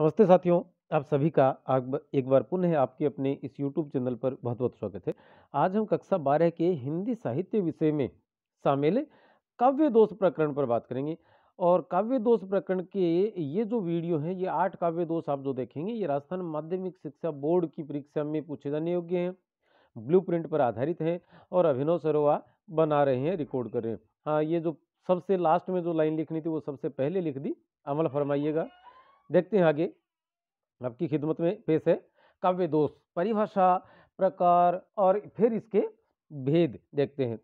नमस्ते साथियों आप सभी का एक बार पुनः आपके अपने इस यूट्यूब चैनल पर बहुत बहुत स्वागत है आज हम कक्षा बारह के हिंदी साहित्य विषय में शामिल काव्य दोष प्रकरण पर बात करेंगे और काव्य दोष प्रकरण के ये जो वीडियो हैं ये आठ काव्य दोष आप जो देखेंगे ये राजस्थान माध्यमिक शिक्षा बोर्ड की परीक्षा में पूछे जाने योग्य हैं ब्लू प्रिंट पर आधारित हैं और अभिनव सरोवा बना रहे हैं रिकॉर्ड कर रहे हैं हाँ ये जो सबसे लास्ट में जो लाइन लिखनी थी वो सबसे पहले लिख दी अमल फरमाइएगा देखते हैं आगे आपकी खिदमत में पेश है काव्य दोष परिभाषा प्रकार और फिर इसके भेद देखते हैं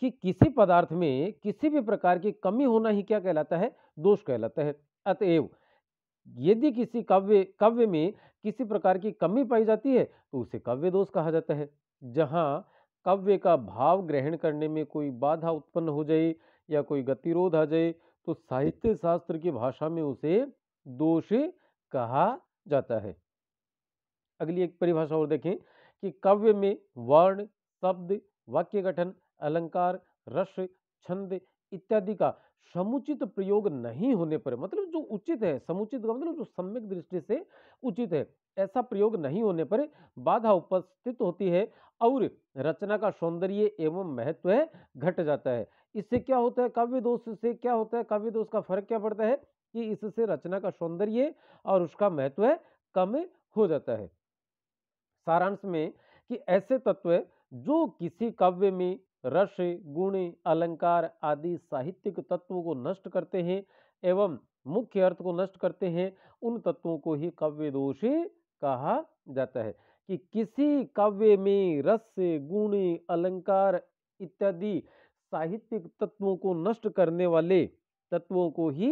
कि किसी पदार्थ में किसी भी प्रकार की कमी होना ही क्या कहलाता है दोष कहलाता है अतएव यदि किसी काव्य काव्य में किसी प्रकार की कमी पाई जाती है तो उसे काव्य दोष कहा जाता है जहाँ काव्य का भाव ग्रहण करने में कोई बाधा उत्पन्न हो जाए या कोई गतिरोध आ जाए तो साहित्य शास्त्र की भाषा में उसे दोष कहा जाता है अगली एक परिभाषा और देखें कि काव्य में वर्ण शब्द वाक्य गठन अलंकार रस छंद इत्यादि का समुचित प्रयोग नहीं होने पर मतलब जो उचित है समुचित का मतलब जो सम्यक दृष्टि से उचित है ऐसा प्रयोग नहीं होने पर बाधा उपस्थित होती है और रचना का सौंदर्य एवं महत्व घट जाता है इससे क्या होता है काव्य दोष से क्या होता है काव्य दोष का फर्क क्या पड़ता है कि इससे रचना का सौंदर्य और उसका महत्व कम हो जाता है सारांश में कि ऐसे तत्व जो किसी काव्य में रस गुण अलंकार आदि साहित्यिक तत्वों को नष्ट करते हैं एवं मुख्य अर्थ को नष्ट करते हैं उन तत्वों को ही काव्य दोष कहा जाता है कि किसी काव्य में रस गुण अलंकार इत्यादि साहित्यिक तत्वों को नष्ट करने वाले तत्वों को ही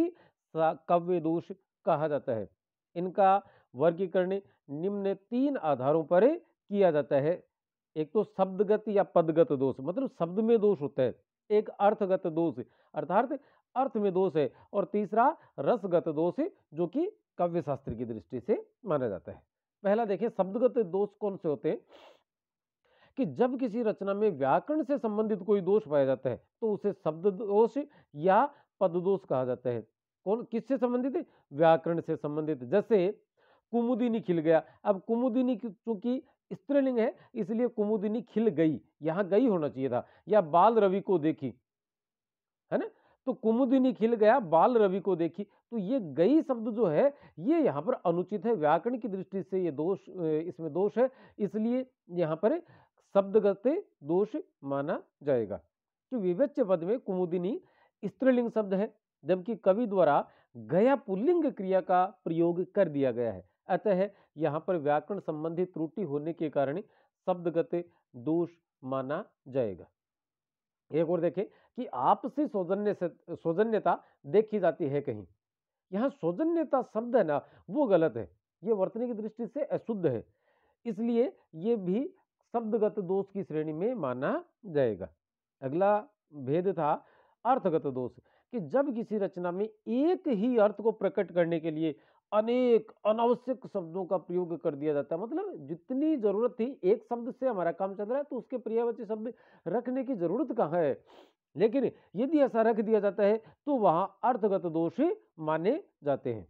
तथा कव्य दोष कहा जाता है इनका वर्गीकरण निम्न तीन आधारों पर किया जाता है एक तो शब्दगत या पदगत दोष मतलब शब्द में दोष होता है एक अर्थगत दोष अर्थात अर्थ में दोष है और तीसरा रसगत दोष जो कि कव्य शास्त्र की दृष्टि से माना जाता है पहला देखिए शब्दगत दोष कौन से होते हैं कि जब किसी रचना में व्याकरण से संबंधित कोई दोष पाया जाता है तो उसे शब्द दोष या पद दोष कहा जाता है कौन किससे संबंधित है व्याकरण से संबंधित जैसे कुमुदिनी खिल गया अब कुमुदिनी चूंकि स्त्रीलिंग है इसलिए कुमुदिनी खिल गई यहाँ गई होना चाहिए था या बाल रवि को देखी है ना तो कुमुदिनी खिल गया बाल रवि को देखी तो ये गई शब्द जो है ये यहाँ पर अनुचित है व्याकरण की दृष्टि से ये दोष इसमें दोष है इसलिए यहाँ पर शब्दगत दोष माना जाएगा तो विवेच्य पद में कुमुदिनी स्त्रीलिंग शब्द है जबकि कवि द्वारा गया पुल्लिंग क्रिया का प्रयोग कर दिया गया है अतः यहाँ पर व्याकरण संबंधी त्रुटि होने के कारण शब्दगत दोष माना जाएगा एक और देखें कि आपसी सौजन्य सौजन्यता देखी जाती है कहीं यहाँ सौजन्यता शब्द है ना वो गलत है ये वर्तने की दृष्टि से अशुद्ध है इसलिए ये भी शब्दगत दोष की श्रेणी में माना जाएगा अगला भेद था अर्थगत दोष कि जब किसी रचना में एक ही अर्थ को प्रकट करने के लिए अनेक अनावश्यक शब्दों का प्रयोग कर दिया जाता है मतलब जितनी जरूरत थी एक शब्द से हमारा काम चल रहा है तो उसके प्रियवची शब्द रखने की जरूरत कहाँ है लेकिन यदि ऐसा रख दिया जाता है तो वहां अर्थगत दोष माने जाते हैं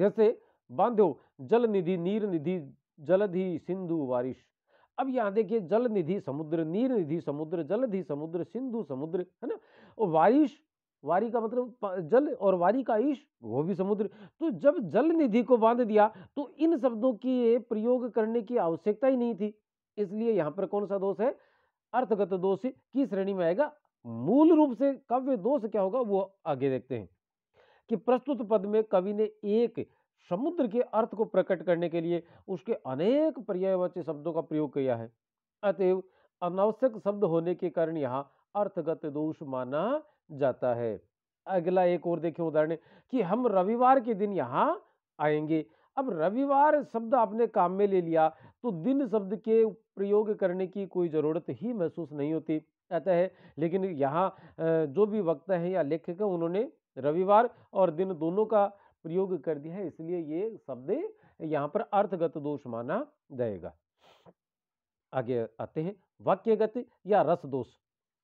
जैसे बांधो जल निधि नीर निधि जलधि सिंधु वारिश अब यहाँ देखिए जल निधि समुद्र नीर निधि समुद्र जलधि समुद्र सिंधु समुद्र है ना वारिश बारिश वारी का मतलब जल और वारी का ईश वो भी समुद्र तो जब जल निधि को बांध दिया तो इन शब्दों की प्रयोग करने की आवश्यकता ही नहीं थी इसलिए यहाँ पर कौन सा दोष है अर्थगत दोष की श्रेणी में आएगा मूल रूप से कव्य दोष क्या होगा वो आगे देखते हैं कि प्रस्तुत पद में कवि ने एक समुद्र के अर्थ को प्रकट करने के लिए उसके अनेक पर्यायवाची शब्दों का प्रयोग किया है अतएव अनावश्यक शब्द होने के कारण यहाँ अर्थगत दोष माना जाता है अगला एक और देखिए उदाहरण कि हम रविवार के दिन यहाँ आएंगे अब रविवार शब्द आपने काम में ले लिया तो दिन शब्द के प्रयोग करने की कोई ज़रूरत ही महसूस नहीं होती आता है लेकिन यहाँ जो भी वक्त है या लेखक है उन्होंने रविवार और दिन दोनों का प्रयोग कर दिया है इसलिए ये शब्द यहाँ पर अर्थगत दोष माना जाएगा आगे आते हैं वाक्यगत या रस दोष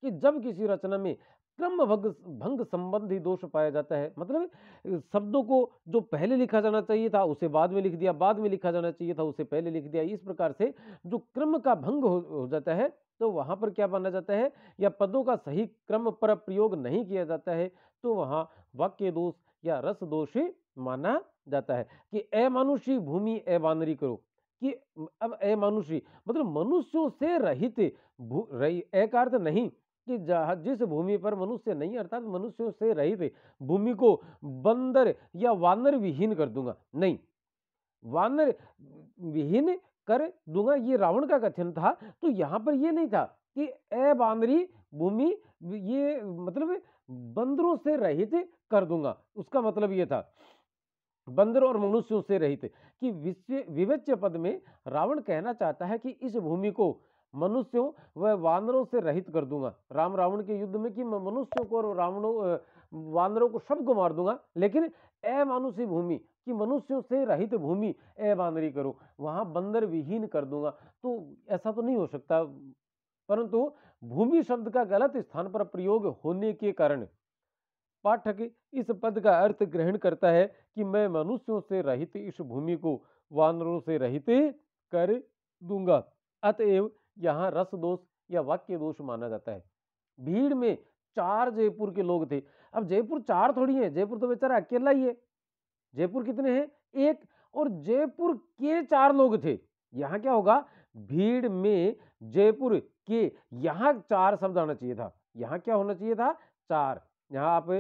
कि जब किसी रचना में क्रम भंग भंग संबंधी दोष पाया जाता है मतलब शब्दों को जो पहले लिखा जाना चाहिए था उसे बाद में लिख दिया बाद में लिखा जाना चाहिए था उसे पहले लिख दिया इस प्रकार से जो क्रम का भंग हो, हो जाता है तो वहाँ पर क्या माना जाता है या पदों का सही क्रम पर प्रयोग नहीं किया जाता है तो वहाँ वाक्य दोष या रस दोष माना जाता है कि अमानुषी भूमि ए बानरी करो कि अब अमानुषी मतलब मनुष्यों से रहित रही एक अर्थ नहीं कि जहाँ जिस भूमि पर मनुष्य नहीं अर्थात मनुष्यों से रहित भूमि को बंदर या वानर विहीन कर दूंगा नहीं वानर विहीन कर दूंगा ये रावण का कथन था तो यहाँ पर ये नहीं था कि ए बानरी भूमि ये मतलब बंदरों से रहित कर दूंगा उसका मतलब ये था बंदर और मनुष्यों से रहित कि विश्व विवच्य पद में रावण कहना चाहता है कि इस भूमि को मनुष्य हूँ वह वानरों से रहित कर दूंगा राम रावण के युद्ध में कि मैं मनुष्यों को और रावणों वानरों को सबको मार दूंगा लेकिन अमानुषी भूमि कि मनुष्यों से रहित भूमि अबानरी करो वहाँ बंदर विहीन कर दूंगा तो ऐसा तो नहीं हो सकता परंतु भूमि शब्द का गलत स्थान पर प्रयोग होने के कारण पाठक इस पद का अर्थ ग्रहण करता है कि मैं मनुष्यों से रहित इस भूमि को वानरों से रहित कर दूंगा अतएव यहाँ रस दोष या वाक्य दोष माना जाता है भीड़ में चार जयपुर के लोग थे अब जयपुर चार थोड़ी है जयपुर तो बेचारा अकेला ही है जयपुर कितने हैं एक और जयपुर के चार लोग थे यहाँ क्या होगा भीड़ में जयपुर के यहाँ चार शब्द आना चाहिए था यहाँ क्या होना चाहिए था चार यहाँ आप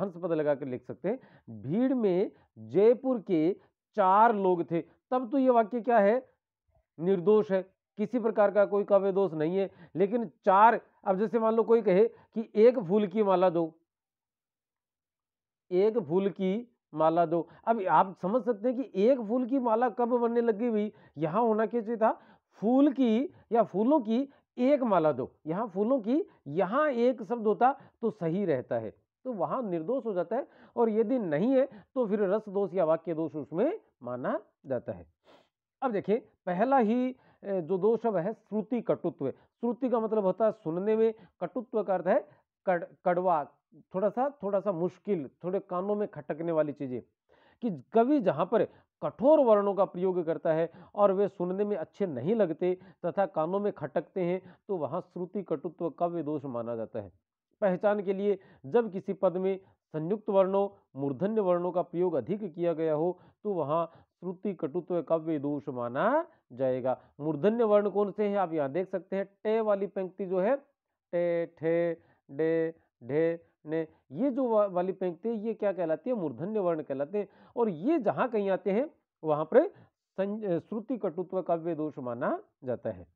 हंस पद लगा कर लिख सकते हैं भीड़ में जयपुर के चार लोग थे तब तो ये वाक्य क्या है निर्दोष है किसी प्रकार का कोई काव्य दोष नहीं है लेकिन चार अब जैसे मान लो कोई कहे कि एक फूल की माला दो एक फूल की माला दो अब आप समझ सकते हैं कि एक फूल की माला कब बनने लगी हुई यहाँ होना क्या चाहिए था फूल की या फूलों की एक माला दो यहाँ फूलों की यहाँ एक शब्द होता तो सही रहता है तो वहां निर्दोष हो जाता है और यदि नहीं है तो फिर रस दोष या वाक्य दोष उसमें माना जाता है अब देखिए पहला ही जो दोष है श्रुति कटुत्व श्रुति का मतलब होता है सुनने में कटुत्व का अर्थ है कड़ कड़वा थोड़ा सा थोड़ा सा मुश्किल थोड़े कानों में खटकने वाली चीज़ें कि कवि जहाँ पर कठोर वर्णों का प्रयोग करता है और वे सुनने में अच्छे नहीं लगते तथा कानों में खटकते हैं तो वहाँ श्रुति कटुत्व कव्य दोष माना जाता है पहचान के लिए जब किसी पद में संयुक्त वर्णों मूर्धन्य वर्णों का प्रयोग अधिक किया गया हो तो वहाँ श्रुति कटुत्व कव्य दोष माना जाएगा मूर्धन्य वर्ण कौन से हैं आप यहाँ देख सकते हैं टे वाली पंक्ति जो है टे ठे डे ढे ने ये जो वाली पंक्ति है ये क्या कहलाती है मूर्धन्य वर्ण कहलाते हैं और ये जहाँ कहीं आते हैं वहाँ पर श्रुति कटुत्व काव्य दोष माना जाता है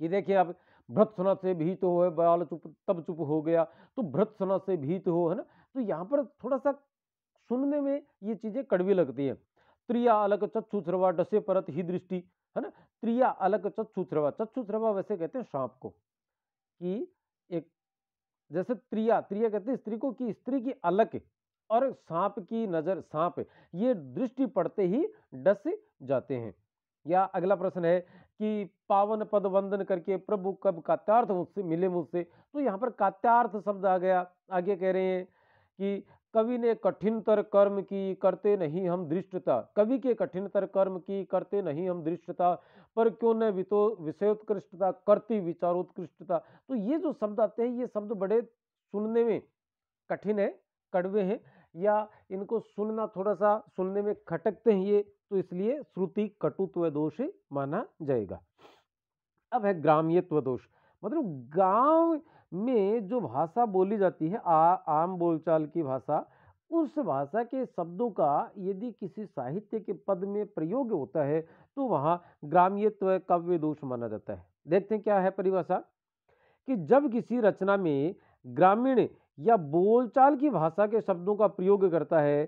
ये देखिए आप भ्रत से भीत हो है बाल चुप तब चुप हो गया तो भ्रत से भीत हो है ना तो यहाँ पर थोड़ा सा सुनने में ये चीज़ें कड़वी लगती है त्रिया अलग चक्षु सर्वा डसे परत ही दृष्टि है ना त्रिया अलग चच्छूथ्रवा चच्छूथ्रवा वैसे कहते हैं सांप को कि एक जैसे त्रिया त्रिया कहते हैं स्त्री को कि स्त्री की अलग और सांप की नजर सांप ये दृष्टि पड़ते ही डस जाते हैं या अगला प्रश्न है कि पावन पद वंदन करके प्रभु कब कात्यार्थ मुझसे मिले मुझसे तो यहाँ पर कात्यार्थ शब्द आ गया आगे कह रहे हैं कि कवि ने कठिनतर कर्म की करते नहीं हम दृष्टता कवि के कठिनतर कर्म की करते नहीं हम दृष्टता पर क्यों न वितो विषयोत्कृष्टता करती विचारोत्कृष्टता तो ये जो शब्द आते हैं ये शब्द बड़े सुनने में कठिन है कड़वे हैं या इनको सुनना थोड़ा सा सुनने में खटकते हैं ये तो इसलिए श्रुति कटुत्व दोष माना जाएगा अब है ग्राम्यत्व दोष मतलब गांव में जो भाषा बोली जाती है आ, आम बोलचाल की भाषा उस भाषा के शब्दों का यदि किसी साहित्य के पद में प्रयोग होता है तो वहाँ ग्राम्यत्व काव्य दोष माना जाता है देखते हैं क्या है परिभाषा कि जब किसी रचना में ग्रामीण या बोलचाल की भाषा के शब्दों का प्रयोग करता है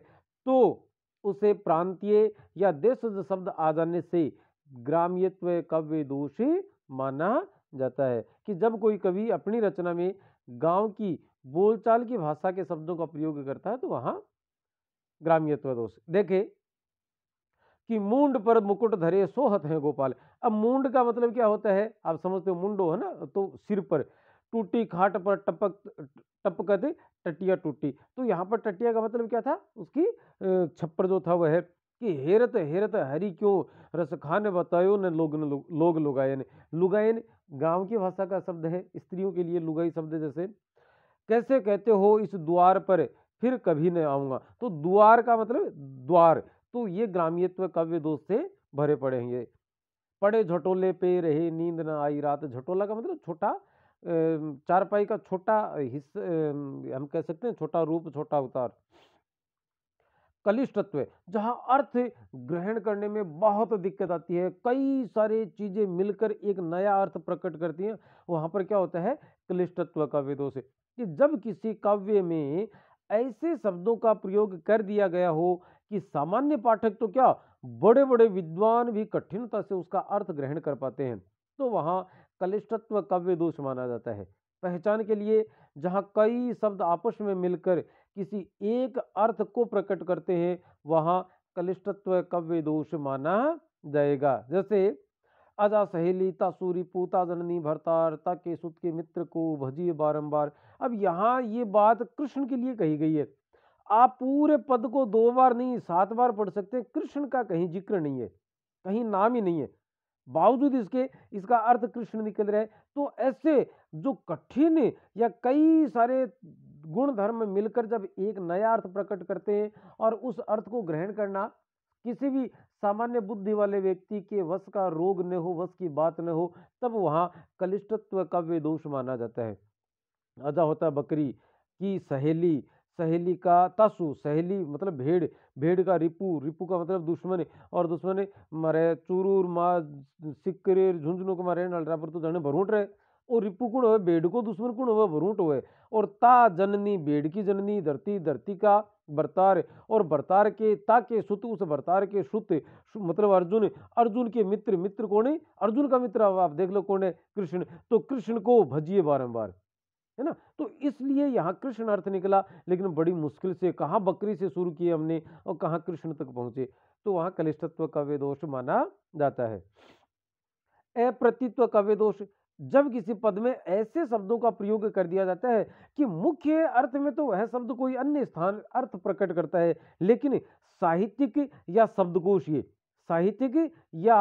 तो उसे प्रांतीय या देश शब्द आ जाने से ग्राम्यत्व काव्य दोष माना जाता है कि जब कोई कवि अपनी रचना में गांव की बोलचाल की भाषा के शब्दों का प्रयोग करता है तो वहाँ ग्राम्यत्व दोष देखे कि मूंड पर मुकुट धरे सोहत हैं गोपाल अब मूंड का मतलब क्या होता है आप समझते हो मुंडो है ना तो सिर पर टूटी खाट पर टपक दे टटिया टूटी तो यहाँ पर टटिया का मतलब क्या था उसकी छप्पर जो था वह कि हेरत हेरत हरी क्यों रस खान बतायो ने लोग ने लोग, ने लुगायन लुगायन गाँव की भाषा का शब्द है स्त्रियों के लिए लुगाई शब्द जैसे कैसे कहते हो इस द्वार पर फिर कभी न आऊँगा तो द्वार का मतलब द्वार तो ये ग्रामीयत्व काव्य दोष से भरे पड़े हैं पड़े झटोले पे रहे नींद न आई रात झटोला का मतलब छोटा चारपाई का छोटा हिस्सा हम कह सकते हैं छोटा रूप छोटा अवतार कलिष्ठत्व जहाँ अर्थ ग्रहण करने में बहुत दिक्कत आती है कई सारे चीज़ें मिलकर एक नया अर्थ प्रकट करती हैं वहाँ पर क्या होता है कलिष्ठत्व काव्य दोष कि जब किसी काव्य में ऐसे शब्दों का प्रयोग कर दिया गया हो कि सामान्य पाठक तो क्या बड़े बड़े विद्वान भी कठिनता से उसका अर्थ ग्रहण कर पाते हैं तो वहाँ कलिष्ठत्व काव्य दोष माना जाता है पहचान के लिए जहाँ कई शब्द आपस में मिलकर किसी एक अर्थ को प्रकट करते हैं वहाँ कलिष्टत्व कव्य दोष माना जाएगा जैसे अजा सहेली सूरी पूता जननी भरतारता के सुत के मित्र को भजिए बारंबार अब यहाँ ये बात कृष्ण के लिए कही गई है आप पूरे पद को दो बार नहीं सात बार पढ़ सकते कृष्ण का कहीं जिक्र नहीं है कहीं नाम ही नहीं है बावजूद इसके इसका अर्थ कृष्ण निकल रहा है तो ऐसे जो कठिन या कई सारे गुण धर्म मिलकर जब एक नया अर्थ प्रकट करते हैं और उस अर्थ को ग्रहण करना किसी भी सामान्य बुद्धि वाले व्यक्ति के वश का रोग न हो वश की बात न हो तब वहाँ कलिष्टत्व का दोष माना जाता है अजा होता है बकरी की सहेली सहेली का तासु सहेली मतलब भेड़ भेड़ का रिपू रिपू का मतलब दुश्मन और दुश्मन मारे चूरूर मा सिक्कर झुंझुनू को मारे नलरा पर तो जाने भरूट रहे और रिपू कुण हो बेड को दुश्मन कुण हो भरूट हो और ता जननी बेड की जननी धरती धरती का बरतार और बरतार के ता के सुत उस बरतार के सुत मतलब अर्जुन अर्जुन के मित्र मित्र कौन है अर्जुन का मित्र आप देख लो कौन है कृष्ण तो कृष्ण को भजिए बारंबार है ना तो इसलिए यहाँ कृष्ण अर्थ निकला लेकिन बड़ी मुश्किल से कहाँ बकरी से शुरू किए हमने और कहाँ कृष्ण तक पहुँचे तो वहाँ कलिष्ठत्व का वे दोष माना जाता है अप्रतित्व का वे दोष जब किसी पद में ऐसे शब्दों का प्रयोग कर दिया जाता है कि मुख्य अर्थ में तो वह शब्द कोई अन्य स्थान अर्थ प्रकट करता है लेकिन साहित्यिक या शब्दकोश ये साहित्यिक या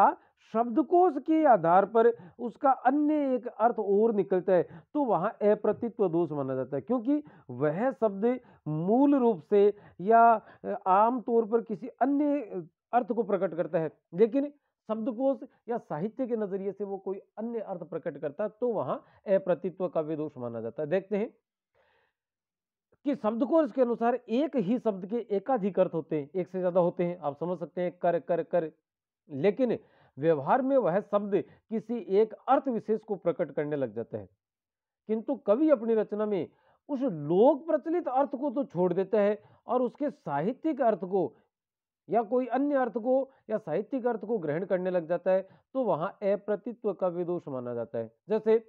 शब्दकोश के आधार पर उसका अन्य एक अर्थ और निकलता है तो वहाँ अप्रतित्व दोष माना जाता है क्योंकि वह शब्द मूल रूप से या आम तौर पर किसी अन्य अर्थ को प्रकट करता है लेकिन शब्दकोश या साहित्य के नजरिए से वो कोई अन्य अर्थ प्रकट करता तो वहां अप्रतित्व का विदोष माना जाता है देखते हैं कि शब्दकोश के अनुसार एक ही शब्द के एकाधिक अर्थ होते हैं एक से ज्यादा होते हैं आप समझ सकते हैं कर कर कर लेकिन व्यवहार में वह शब्द किसी एक अर्थ विशेष को प्रकट करने लग जाता है किंतु कवि अपनी रचना में उस लोक प्रचलित अर्थ को तो छोड़ देता है और उसके साहित्यिक अर्थ को या कोई अन्य अर्थ को या साहित्यिक अर्थ को ग्रहण करने लग जाता है तो वहाँ अप्रतित्व का विदोष माना जाता है जैसे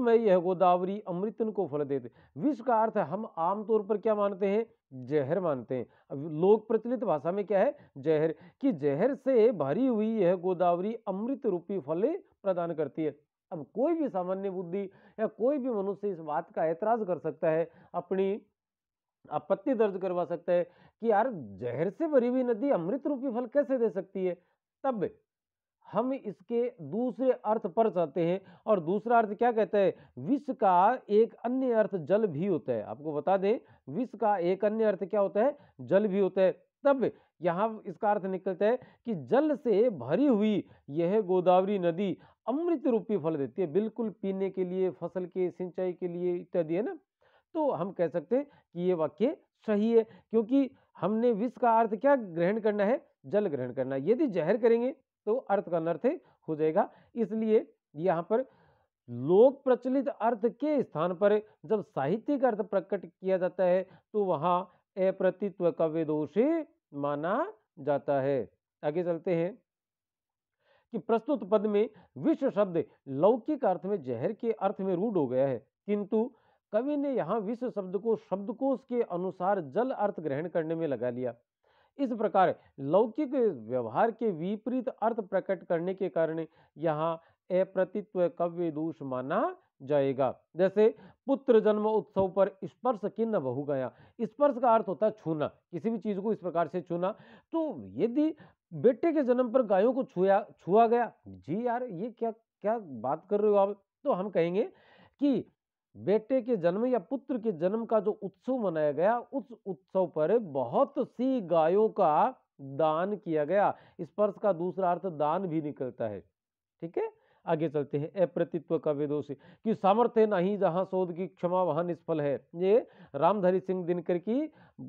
में यह गोदावरी अमृतन को फल देते विश्व का अर्थ हम आमतौर पर क्या मानते हैं जहर मानते हैं अब लोक प्रचलित भाषा में क्या है जहर कि जहर से भरी हुई यह गोदावरी अमृत रूपी फल प्रदान करती है अब कोई भी सामान्य बुद्धि या कोई भी मनुष्य इस बात का ऐतराज कर सकता है अपनी आपत्ति दर्ज करवा सकता है कि यार जहर से भरी हुई नदी अमृत रूपी फल कैसे दे सकती है तब हम इसके दूसरे अर्थ पर जाते हैं और दूसरा अर्थ क्या कहता है विष का एक अन्य अर्थ जल भी होता है आपको बता दें विष का एक अन्य अर्थ क्या होता है जल भी होता है तब यहाँ इसका अर्थ निकलता है कि जल से भरी हुई यह गोदावरी नदी अमृत रूपी फल देती है बिल्कुल पीने के लिए फसल के सिंचाई के लिए इत्यादि है ना तो हम कह सकते हैं कि ये वाक्य सही है क्योंकि हमने विष का अर्थ क्या ग्रहण करना है जल ग्रहण करना यदि जहर करेंगे तो अर्थ का अनर्थ हो जाएगा इसलिए यहाँ पर लोक प्रचलित अर्थ के स्थान पर जब साहित्यिक अर्थ प्रकट किया जाता है तो वहाँ अप्रतित्व कव्य दोषी माना जाता है आगे चलते हैं कि प्रस्तुत पद में विश्व शब्द लौकिक अर्थ में जहर के अर्थ में रूढ़ हो गया है किंतु कवि ने यहाँ विश्व शब्द को शब्दकोश के अनुसार जल अर्थ ग्रहण करने में लगा लिया इस प्रकार लौकिक व्यवहार के विपरीत अर्थ प्रकट करने के कारण यहाँ अप्रतित्व कव्य दोष माना जाएगा जैसे पुत्र जन्म उत्सव पर स्पर्श किन्न बहु गया स्पर्श का अर्थ होता है छूना किसी भी चीज को इस प्रकार से छूना तो यदि बेटे के जन्म पर गायों को छुया छुआ गया जी यार ये क्या क्या बात कर रहे हो आप तो हम कहेंगे कि बेटे के जन्म या पुत्र के जन्म का जो उत्सव मनाया गया उस उत्सव पर बहुत सी गायों का दान किया गया स्पर्श का दूसरा अर्थ दान भी निकलता है ठीक है आगे चलते हैं अप्रतित्व का विदोषी कि सामर्थ्य नहीं जहां शोध की क्षमा वहां निष्फल है ये रामधरी सिंह दिनकर की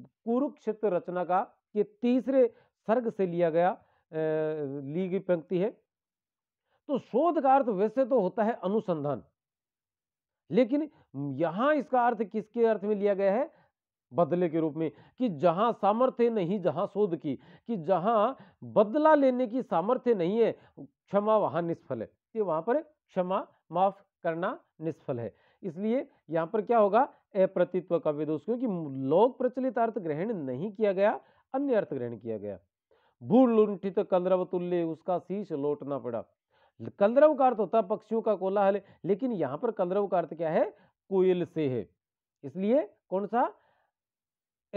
कुरुक्षेत्र रचना का के तीसरे सर्ग से लिया गया ली गई पंक्ति है तो शोध का अर्थ वैसे तो होता है अनुसंधान लेकिन यहां इसका अर्थ किसके अर्थ में लिया गया है बदले के रूप में कि जहां सामर्थ्य नहीं जहां शोध की कि जहां बदला लेने की सामर्थ्य नहीं है क्षमा वहां निष्फल है कि वहां पर क्षमा माफ करना निष्फल है इसलिए यहां पर क्या होगा अप्रतित्व का दोष क्योंकि लोक प्रचलित अर्थ ग्रहण नहीं किया गया अन्य अर्थ ग्रहण किया गया भूलुंठित कलरव तुल्य उसका शीश लौटना पड़ा कलरव का अर्थ होता पक्षियों का कोलाहल लेकिन यहाँ पर कलरव का अर्थ क्या है कोयल से है इसलिए कौन सा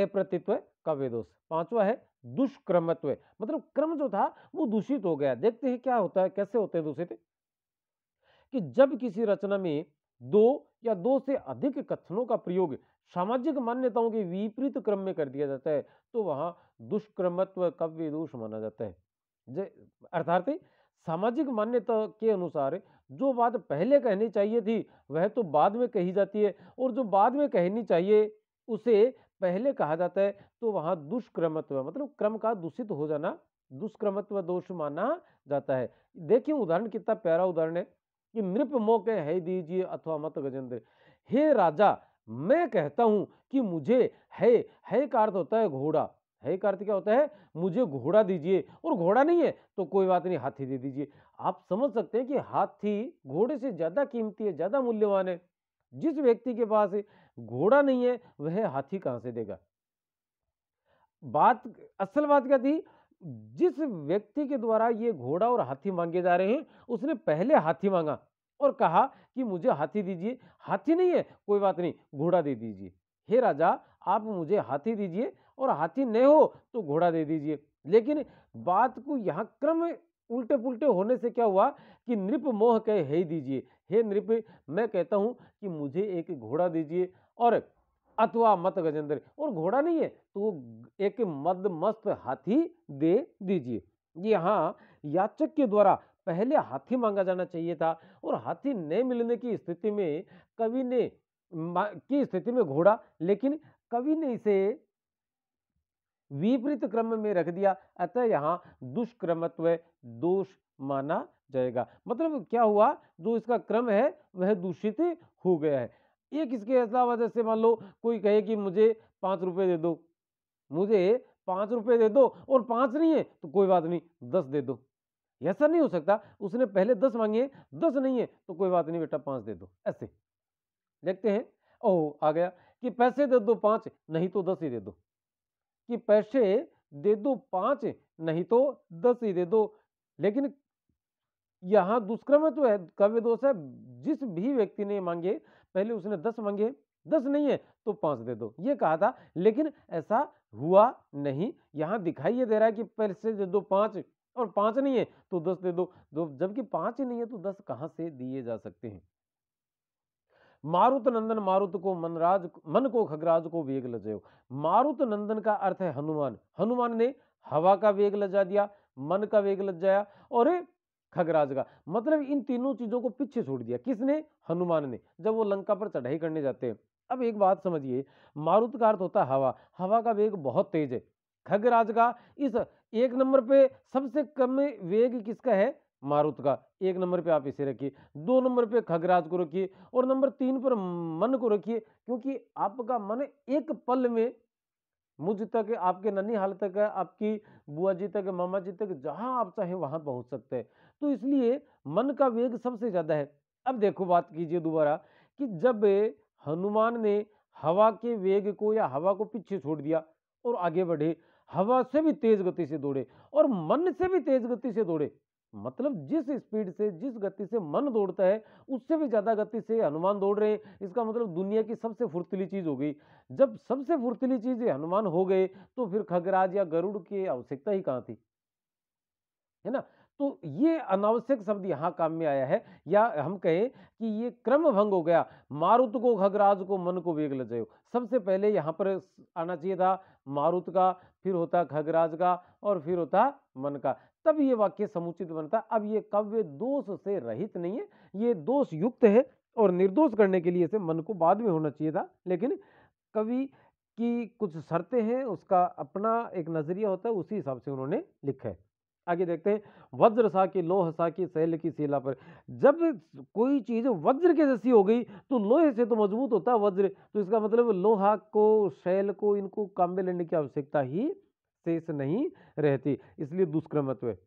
अप्रतित्व का दोष पांचवा है दुष्क्रमत्व मतलब क्रम जो था वो दूषित हो गया देखते हैं क्या होता है कैसे होते हैं दूषित कि जब किसी रचना में दो या दो से अधिक कथनों का प्रयोग सामाजिक मान्यताओं के विपरीत क्रम में कर दिया जाता है तो वहां दुष्क्रमत्व कव्य दोष माना जाता है अर्थात सामाजिक मान्यता के अनुसार जो बात पहले कहनी चाहिए थी वह तो बाद में कही जाती है और जो बाद में कहनी चाहिए उसे पहले कहा जाता है तो वहाँ दुष्क्रमत्व मतलब क्रम का दूषित हो जाना दुष्क्रमत्व दोष माना जाता है देखिए उदाहरण कितना प्यारा उदाहरण है कि नृप मौके है दीजिए अथवा मत गजेंद्र हे राजा मैं कहता हूँ कि मुझे है है का अर्थ होता है घोड़ा है कार्तिका होता है मुझे घोड़ा दीजिए और घोड़ा नहीं है तो कोई बात नहीं हाथी दे दीजिए आप समझ सकते हैं कि हाथी घोड़े से ज़्यादा कीमती है ज़्यादा मूल्यवान है जिस व्यक्ति के पास घोड़ा नहीं है वह हाथी कहाँ से देगा बात असल बात क्या थी जिस व्यक्ति के द्वारा ये घोड़ा और हाथी मांगे जा रहे हैं उसने पहले हाथी मांगा और कहा कि मुझे हाथी दीजिए हाथी नहीं है कोई बात नहीं घोड़ा दे दीजिए हे राजा आप मुझे हाथी दीजिए और हाथी नहीं हो तो घोड़ा दे दीजिए लेकिन बात को यहाँ क्रम उल्टे पुल्टे होने से क्या हुआ कि नृप मोह कहे हे दीजिए हे नृप मैं कहता हूँ कि मुझे एक घोड़ा दीजिए और अथवा मत गजेंद्र और घोड़ा नहीं है तो एक मद मस्त हाथी दे दीजिए यहाँ याचक के द्वारा पहले हाथी मांगा जाना चाहिए था और हाथी न मिलने की स्थिति में कवि ने की स्थिति में घोड़ा लेकिन कवि ने इसे विपरीत क्रम में रख दिया अतः यहाँ दुष्क्रमत्व दोष माना जाएगा मतलब क्या हुआ जो इसका क्रम है वह दूषित हो गया है एक इसके अलावा जैसे मान लो कोई कहे कि मुझे पाँच रुपये दे दो मुझे पाँच रुपये दे दो और पाँच नहीं है तो कोई बात नहीं दस दे दो ऐसा नहीं हो सकता उसने पहले दस मांगे दस नहीं है तो कोई बात नहीं बेटा पाँच दे दो ऐसे देखते हैं ओ आ गया कि पैसे दे दो पाँच नहीं तो दस ही दे दो कि पैसे दे दो पाँच नहीं तो दस ही दे दो लेकिन यहाँ तो है कव्य दोष है जिस भी व्यक्ति ने मांगे पहले उसने दस मांगे दस नहीं है तो पांच दे दो ये कहा था लेकिन ऐसा हुआ नहीं यहाँ दिखाई ये दे रहा है कि पैसे दे दो पाँच और पाँच नहीं है तो दस दे दो जबकि पाँच ही नहीं है तो दस कहाँ से दिए जा सकते हैं मारुत नंदन मारुत को मनराज मन को खगराज को वेग लजयो मारुत नंदन का अर्थ है हनुमान हनुमान ने हवा का वेग लजा दिया मन का वेग लग जाया और खगराज का मतलब इन तीनों चीजों को पीछे छोड़ दिया किसने हनुमान ने जब वो लंका पर चढ़ाई करने जाते हैं अब एक बात समझिए मारुत का अर्थ होता है हवा हवा का वेग बहुत तेज है खगराज का इस एक नंबर पे सबसे कम वेग किसका है मारुत का एक नंबर पे आप इसे रखिए दो नंबर पे खगराज को रखिए और नंबर तीन पर मन को रखिए क्योंकि आपका मन एक पल में मुझ तक आपके हाल तक आपकी बुआ जी तक मामा जी तक जहाँ आप चाहें वहाँ पहुँच सकते हैं तो इसलिए मन का वेग सबसे ज़्यादा है अब देखो बात कीजिए दोबारा कि जब हनुमान ने हवा के वेग को या हवा को पीछे छोड़ दिया और आगे बढ़े हवा से भी तेज गति से दौड़े और मन से भी तेज गति से दौड़े मतलब जिस स्पीड से जिस गति से मन दौड़ता है उससे भी ज़्यादा गति से हनुमान दौड़ रहे हैं इसका मतलब दुनिया की सबसे फुर्तीली चीज़ हो गई जब सबसे फुर्तीली चीज़ हनुमान हो गए तो फिर खगराज या गरुड़ की आवश्यकता ही कहाँ थी है ना तो ये अनावश्यक शब्द यहाँ काम में आया है या हम कहें कि ये क्रम भंग हो गया मारुत को खगराज को मन को वेग जाए सबसे पहले यहाँ पर आना चाहिए था मारुत का फिर होता खगराज का और फिर होता मन का तब ये वाक्य समुचित बनता है अब ये कव्य दोष से रहित नहीं है ये दोष युक्त है और निर्दोष करने के लिए इसे मन को बाद में होना चाहिए था लेकिन कवि की कुछ शर्तें हैं उसका अपना एक नज़रिया होता है उसी हिसाब से उन्होंने लिखा है आगे देखते हैं वज्र सा की लोह सा की शैल की शिला पर जब कोई चीज़ वज्र के जैसी हो गई तो लोहे से तो मजबूत होता है वज्र तो इसका मतलब लोहा को शैल को इनको काम में लेने की आवश्यकता ही शेष नहीं रहती इसलिए दुष्कर्मत्व है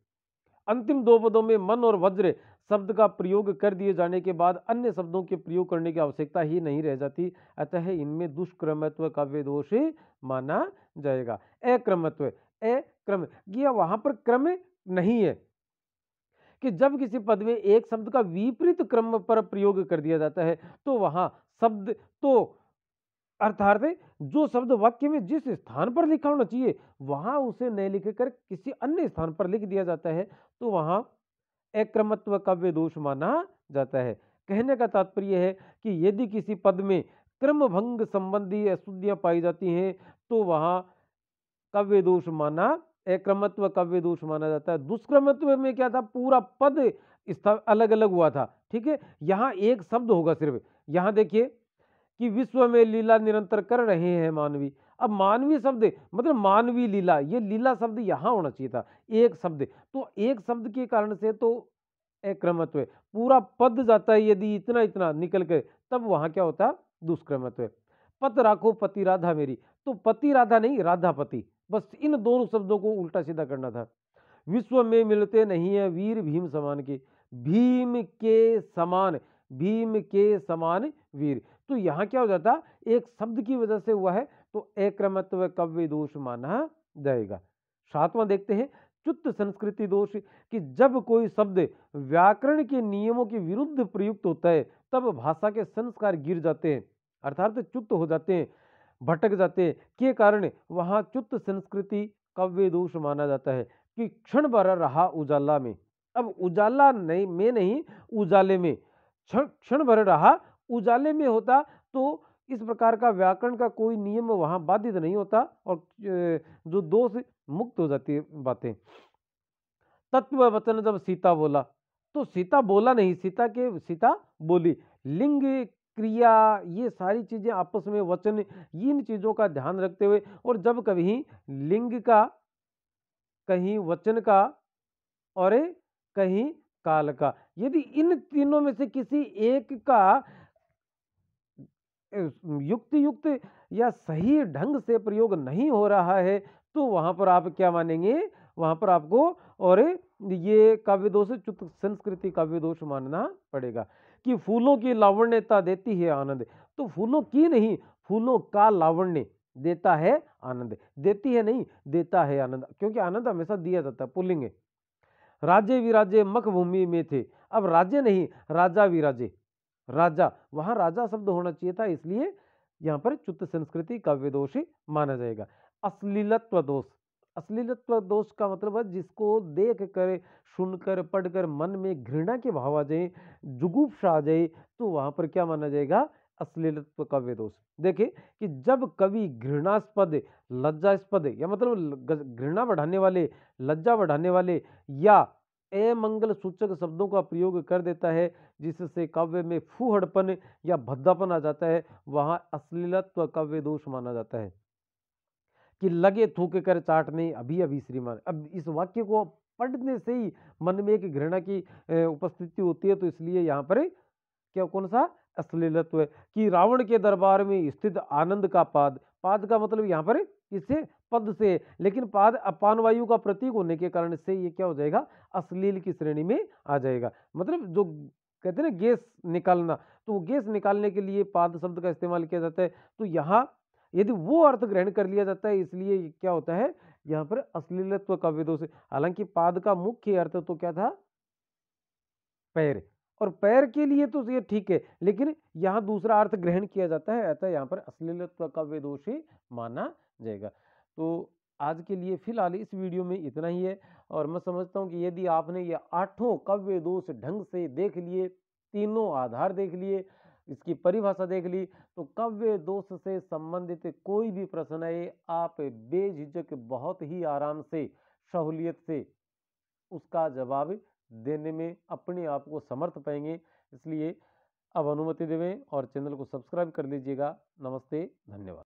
अंतिम दो पदों में मन और वज्र शब्द का प्रयोग कर दिए जाने के बाद अन्य शब्दों के प्रयोग करने की आवश्यकता ही नहीं रह जाती अतः इनमें दुष्क्रमत्व का वे दोष माना जाएगा अक्रमत्व अक्रम यह वहां पर क्रम नहीं है कि जब किसी पद में एक शब्द का विपरीत क्रम पर प्रयोग कर दिया जाता है तो वहां शब्द तो अर्थात जो शब्द वाक्य में जिस स्थान पर लिखा होना चाहिए वहां उसे न लिखकर किसी अन्य स्थान पर लिख दिया जाता है तो वहां अक्रमत्व काव्य दोष माना जाता है कहने का तात्पर्य है कि यदि किसी पद में क्रम भंग संबंधी अशुद्धियाँ पाई जाती हैं तो वहाँ काव्य दोष माना अक्रमत्व काव्य दोष माना जाता है दुष्क्रमत्व में क्या था पूरा पद अलग अलग हुआ था ठीक है यहाँ एक शब्द होगा सिर्फ यहाँ देखिए कि विश्व में लीला निरंतर कर रहे हैं मानवी अब मानवीय शब्द मतलब मानवीय लीला ये लीला शब्द यहाँ होना चाहिए था एक शब्द तो एक शब्द के कारण से तो अक्रमत्व पूरा पद जाता है यदि इतना इतना निकल के तब वहाँ क्या होता है दुष्क्रमत्व पत राखो पति राधा मेरी तो पति राधा नहीं राधा पति बस इन दोनों शब्दों को उल्टा सीधा करना था विश्व में मिलते नहीं है वीर भीम समान के भीम के समान भीम के समान वीर तो यहाँ क्या हो जाता एक शब्द की वजह से हुआ है तो अक्रमत्व कव्य दोष माना जाएगा सातवां देखते हैं चुत्त संस्कृति दोष कि जब कोई शब्द व्याकरण के नियमों के विरुद्ध प्रयुक्त होता है तब भाषा के संस्कार गिर जाते हैं अर्थात चुत्त हो जाते हैं भटक जाते हैं के कारण वहाँ चुत्त संस्कृति कव्य दोष माना जाता है कि क्षण भर रहा उजाला में अब उजाला नहीं में नहीं उजाले में क्षण भर रहा उजाले में होता तो इस प्रकार का व्याकरण का कोई नियम वहाँ बाधित नहीं होता और जो दोष मुक्त हो जाती है बातें तत्व वचन जब सीता बोला तो सीता बोला नहीं सीता के सीता बोली लिंग क्रिया ये सारी चीज़ें आपस में वचन इन चीज़ों का ध्यान रखते हुए और जब कभी लिंग का कहीं वचन का और कहीं काल का यदि इन तीनों में से किसी एक का युक्त युक्त या सही ढंग से प्रयोग नहीं हो रहा है तो वहाँ पर आप क्या मानेंगे वहाँ पर आपको और ये काव्य दोष संस्कृति काव्य दोष मानना पड़ेगा कि फूलों की लावण्यता देती है आनंद तो फूलों की नहीं फूलों का लावण्य देता है आनंद देती है नहीं देता है आनंद क्योंकि आनंद हमेशा दिया जाता है पुलिंग राज्य विराजे मख भूमि में थे अब राज्य नहीं राजा विराजे राजा वहाँ राजा शब्द होना चाहिए था इसलिए यहाँ पर चुत संस्कृति काव्य दोष ही माना जाएगा अश्लीलत्व दोष अश्लीलत्व दोष का मतलब है जिसको देख कर सुनकर पढ़कर मन में घृणा के भाव आ जाए जुगुप्सा आ जाए तो वहाँ पर क्या माना जाएगा अश्लीलत्व काव्य दोष देखिए कि जब कवि घृणास्पद लज्जास्पद या मतलब घृणा बढ़ाने वाले लज्जा बढ़ाने वाले या अमंगल सूचक शब्दों का प्रयोग कर देता है जिससे काव्य में फूहड़पन या भद्दापन आ जाता है वहाँ अश्लीलत्व काव्य दोष माना जाता है कि लगे थूक कर चाटने अभी अभी श्रीमान अब इस वाक्य को पढ़ने से ही मन में एक घृणा की उपस्थिति होती है तो इसलिए यहाँ पर क्या कौन सा अश्लीलत्व है कि रावण के दरबार में स्थित आनंद का पाद पाद का मतलब यहाँ पर किससे पद से लेकिन पाद अपान वायु का प्रतीक होने के कारण से ये क्या हो जाएगा अश्लील की श्रेणी में आ जाएगा मतलब जो कहते हैं ना गैस निकालना तो वो गैस निकालने के लिए पाद शब्द का इस्तेमाल किया जाता है तो यहाँ यदि वो अर्थ ग्रहण कर लिया जाता है इसलिए क्या होता है यहाँ पर अश्लीलत्व का विदोष हालांकि पाद का मुख्य अर्थ तो क्या था पैर और पैर के लिए तो ये ठीक है लेकिन यहाँ दूसरा अर्थ ग्रहण किया जाता है अतः यहाँ पर अश्लीलत्व का वे दोष ही माना जाएगा तो आज के लिए फिलहाल इस वीडियो में इतना ही है और मैं समझता हूँ कि यदि आपने ये आठों कव्य दोष ढंग से देख लिए तीनों आधार देख लिए इसकी परिभाषा देख ली तो कव्य दोष से संबंधित कोई भी प्रश्न है आप बेझिझक बहुत ही आराम से सहूलियत से उसका जवाब देने में अपने आप को समर्थ पाएंगे इसलिए अब अनुमति देवें और चैनल को सब्सक्राइब कर लीजिएगा नमस्ते धन्यवाद